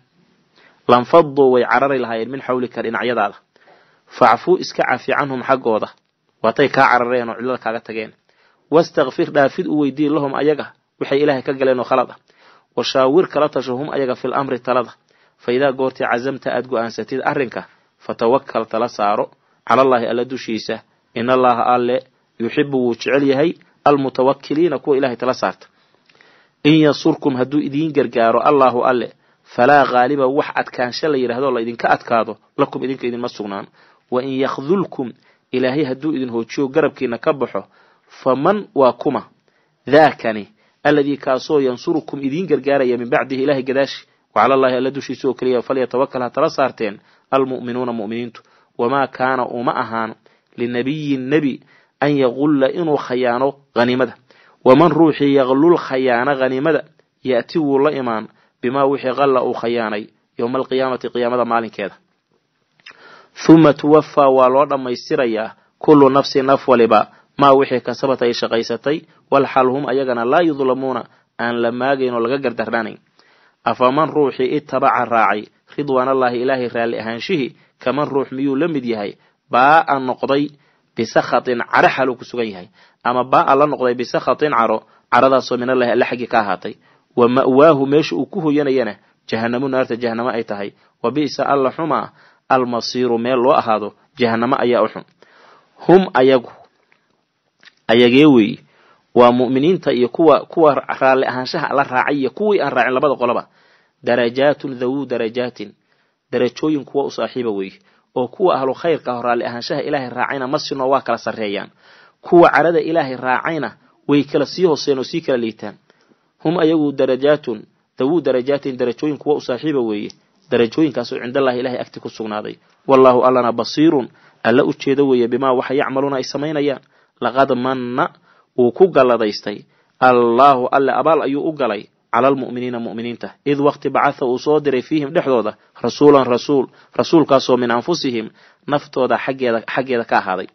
Speaker 1: lanfaduu way carari lahaayeen min xawlika dhinacyadaada facfuu iska cafi canhum xaggooda waatay kaa carareen oo cidlada kaaga tageen wastakfir dhaafid u weydiin lahum ayaga waxay ilaahay ka galeen oo khalad ah washaawir kala tasho hum ayaga fil amri talada fa idaa goortii cazamta aad go'aansatid arrinka fatawakal tala saaro calallaahi alla dushiisa in allaha alle yuxibu wuu jecel yahay almutawakiliina kuwa ilahay tala saarta in yansurkum hadduu idiin gargaaro allaahu alle falaa haaliba wax adkaansho la yidhahdo laydinka adkaado lakum idinka idinma sugnaan wa in yakhdulkum ilaahay hadduu idin hoojiyo garabkiina ka baxo faman waa kuma daakani alladii kaasoo yansurukum idiin gargaaraya min bacdihi ilaahay gadaashi wacalallaahi alla dushiisa oo keliya falyatawakal ha tala saarteen almu'minuuna mu'miniintu wamaa kaana uma ahaan linabiyin nebi an yaqulla inuu khayaano haniimada waman ruuxii yaqlul khayaana khaniimada yaati wuu la imaan bimaa wixii qalla uu khayaanay yowma alqiyaamati qiyaamada maalinkeeda huma tuwafaa waa loo dhammaystirayaa kullu nafsi naf waliba maa wixii kasabat ay shaqaysatay walxal hum ayagana laa yudlamuuna aan la maagayn oo laga gardarnaanayn afaman ruuxii itabaca raacay ridwaanallaahi ilaahay raalli ahaanshihii kaman ruux miyuu la mid yahay baa-a noqday bisakhatin caro xaaluu ku sugan yahay ama baa la noqday bisakhatin caro caradaasoo min allahi alle xaggii ka ahaatay wa ma'waahu meesha uu ku hoyanayana jahannamu naarta jahanamo ay tahay wa bi'sa alla xumaa almasiiru meel loo ahaado jahanamo ayaa u xun hum ayagu ayagee weeye waa mu'miniinta iyo kuwa kuwa raalli ahaanshaha la raacay iyo kuwii aan raacin labada qoloba darajaatun dawuu darajaatin darajooyin kuwa u saaxiiba weeye oo kuwa ahlu khayrka horaali ahaanshaha ilaahay raacayna ma sinoo waa kala sarreeyaan kuwa carada ilaahay raacayna way kala sii hooseen oo sii kala liitaan hum ayagu darajaatun dawuu darajaatin darajooyin kuwa u saaxiiba weeye darajooyinkaasoo cindallahi ilahay agti ku sugnaaday wallaahu allana basiirun alla u jeedo weeye bimaa waxa yacmaluuna ay samaynayaan laqad manna wuu ku galladaystay allaahu alle abaal ayuu u galay cala almu'miniina mu'miniinta id waqti bacatha uu soo diray fiihim dhexdooda rasuulan rasuul rasuulkaasoo min anfusihim naftooda xaggeeda xaggeeda ka ahaaday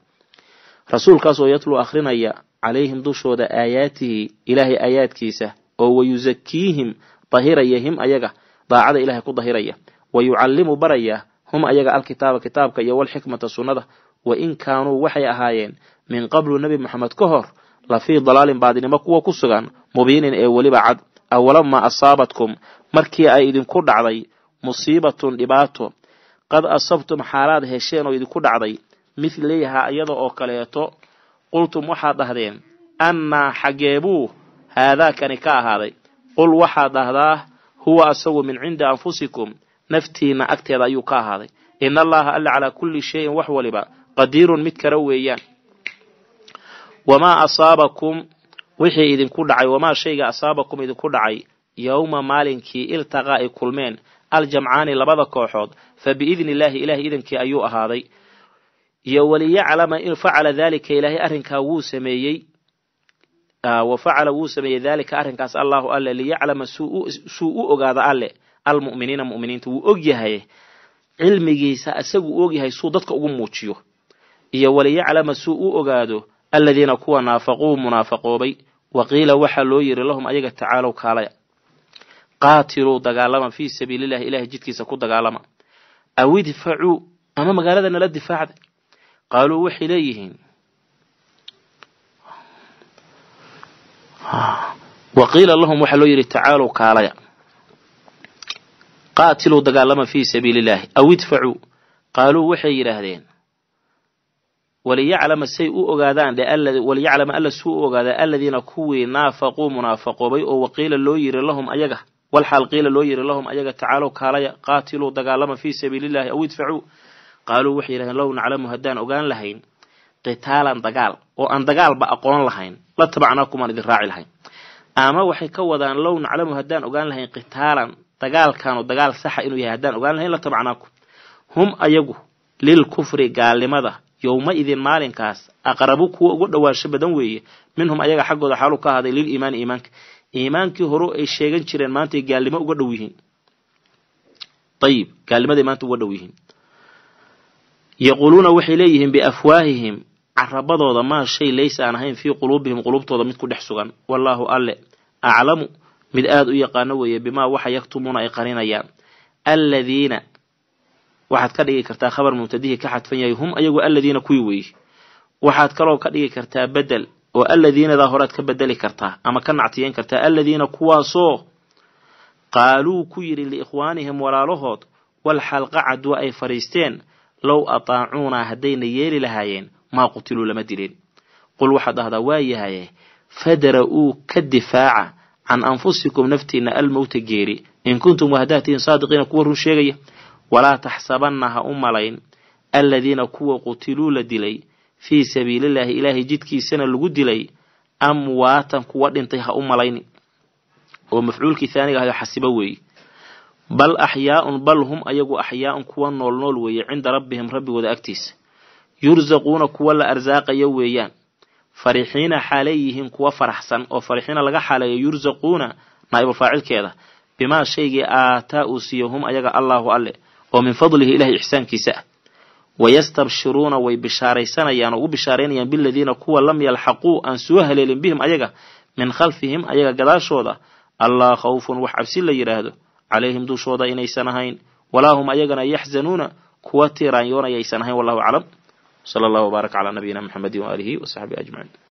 Speaker 1: rasuulkaasoo yatluu akhrinaya calayhim dushooda aayaatihi ilaahay aayaadkiisa oo wayusakiihim dahiraya him ayaga daacada ilaahay ku dahiraya wa yucallimu baraya hum ayaga alkitaaba kitaabka iyo walxikmata sunnada wa in kaanuu waxay ahaayeen min qablu nebi moxamed ka hor la fii dalaalin baadinimo kuwa ku sugan mubiinin ee weliba cad awalamaa asaabatkum markii ay idinku dhacday musiibatun dhibaato qad asabtum xaalaad hesheen oo idinku dhacday midlihaa iyada oo kaleeto qultum waxaad dhahdeen annaa xageebuu haadaakani ka ahaaday qul waxaad dhahdaa huwa asagu min cindi anfusikum naftiina agteeda ayuu ka ahaaday in allaha alla calaa kulli shayin wax waliba qadiirun mid kara weeyaan wamaa asaabakum wixii idinku dhacay wamaa shayga asaabakum idinku dhacay yowma maalinkii iltaqaa ay kulmeen aljamcaani labada kooxood fa biidni illaahi ilaahay idankii ayuu ahaaday iyo waliyaclama in facala daalika ilaahay arrinkaa wuu sameeyey wa facala wuu sameeyey daalika arrinkaas allaahu alle liyaclama suu u ogaada alle almu'miniina mu'miniinta wuu og yahay cilmigiisa isagu u ogyahay suu dadka ugu muujiyo iyo waliyaclama suu u ogaado alladiina kuwa naafaquu munaafaqoobay waqiila waxaa loo yiri lahum ayaga tacaalow kaalaya qaatiluu dagaalama fii sabiilillahi ilahay jidkiisa ku dagaalama aw idfacuu ama magaalada nala difaacda qaaluu waxay leeyihiin waqiila lahum waxaa loo yidhi tacaalow kaalaya qaatiluu dagaalama fii sabiili illaahi aw idfacuu qaaluu waxay yidhaahdeen waliyaclama say u ogaadaan waliyaclama alla suu u ogaadaa aladiina kuwii naafaquu munaafaqoobay oo waqiila loo yiri lahum ayaga walxaal qiila loo yiri lahum ayaga tacaalow kaalaya qaatiluu dagaalama fii sabiilillahi aw idfacuu qaaluu waxay yidhahdeen low naclamu haddaan ogaan lahayn qitaalan dagaal oo aan dagaalba aqoon lahayn la tabacnaakum aan idin raaci lahayn ama waxay ka wadaan low naclamu haddaan ogaan lahayn qitaalan dagaalkaanu dagaal saxa inuu yahay haddaan ogaan lahayn la tabacnaakum hum ayagu lilkufri gaalnimada yowma idin maalinkaas aqrabu kuwa ugu dhowaansho badan weeye minhum ayaga xaggooda xaalu ka ahaaday lil iimaanka iimaankii hore ay sheegan jireen maantay gaalnimo uga dhow yihiin ayib gaalnimaday maanta uga dhow yihiin yaquuluuna waxay leeyihiin biafwaahihim carabadooda maa shay laysa aan ahayn fii quluubihim quluubtooda mid ku dhex sugan wallaahu alle aclamu mid aada u yaqaano weeye bimaa waxa yaktumuuna ay qarinayaan aladiina waxaad ka dhigi kartaa khabar mubtadihii ka xadfan yahay hum ayagu aladiina kuwii weeye waxaad kaloo ka dhigi kartaa bedel oo alladiinadaa horead ka bedeli kartaa ama ka nactiyeyn kartaa alladiina kuwaasoo qaaluu ku yidhi liikhwaanihim walaalahood wal xalqacadu ay fadhiisteen low ataacuunaa haddayna yeeli lahaayeen maa qutiluu lama dileen qul waxaad dhahdaa waa fadara-uu ka difaaca can anfusikum naftiinna almowta geeri in kuntum wahadatiin saadiqiina kuwa run sheegaya walaa taxsabanna ha u malayn alladiina kuwa qutiluu la dilay fii sabiilillaahi ilaahay jidkiisana lagu dilay amwaatan kuwa dhintay ha u malayni oo mafcuulkii thaaniga ahayo xasibo weeye bal axyaaun bal hum ayagu axyaaun kuwa nool nool weeye cinda rabbihim rabbigooda agtiisa yursaquuna kuwa la arsaaqayo weeyaan farixiina xaalay yihiin kuwa faraxsan oo farixiina laga xaaleeyo yursaquuna naa'ibu faacilkeeda bimaa shaygii aataa uu siiyo hum ayaga allaahu alle oo min fadlihi ilahay ixsaankiisa ah wayastabshiruuna way bishaaraysanayaan oo u bishaaraynayaan biladiina kuwa lam yalxaquu aan soo haleelin bihim ayaga min khalfihim ayaga gadaashooda allaa khawfun wax cabsi la yidhaahdo calayhim dushooda inaysan ahayn walaa hum ayagana yaxsanuuna kuwa tiiraanyoonayaysan ahayn wallahu aclam sala allahu wbaarak calaa nabiyina maxamedin waaalihi wa ajmaciin